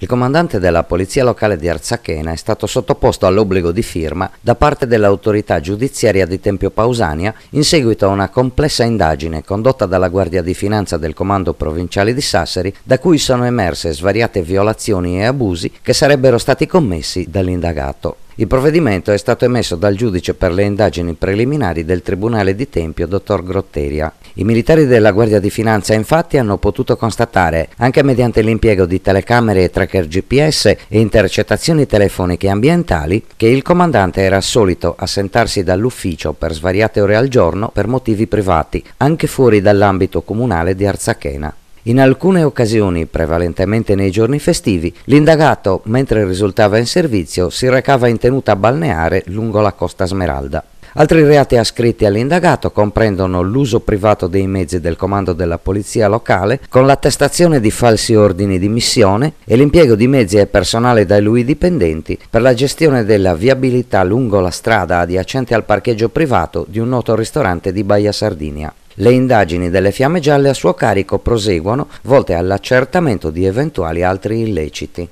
Il comandante della polizia locale di Arzachena è stato sottoposto all'obbligo di firma da parte dell'autorità giudiziaria di Tempio Pausania in seguito a una complessa indagine condotta dalla Guardia di Finanza del Comando Provinciale di Sassari, da cui sono emerse svariate violazioni e abusi che sarebbero stati commessi dall'indagato. Il provvedimento è stato emesso dal giudice per le indagini preliminari del Tribunale di Tempio, dottor Grotteria. I militari della Guardia di Finanza infatti hanno potuto constatare, anche mediante l'impiego di telecamere e tracker GPS e intercettazioni telefoniche ambientali, che il comandante era solito assentarsi dall'ufficio per svariate ore al giorno per motivi privati, anche fuori dall'ambito comunale di Arzachena. In alcune occasioni, prevalentemente nei giorni festivi, l'indagato, mentre risultava in servizio, si recava in tenuta balneare lungo la Costa Smeralda. Altri reati ascritti all'indagato comprendono l'uso privato dei mezzi del comando della polizia locale con l'attestazione di falsi ordini di missione e l'impiego di mezzi e personale da lui dipendenti per la gestione della viabilità lungo la strada adiacente al parcheggio privato di un noto ristorante di Baia Sardinia. Le indagini delle Fiamme Gialle a suo carico proseguono volte all'accertamento di eventuali altri illeciti.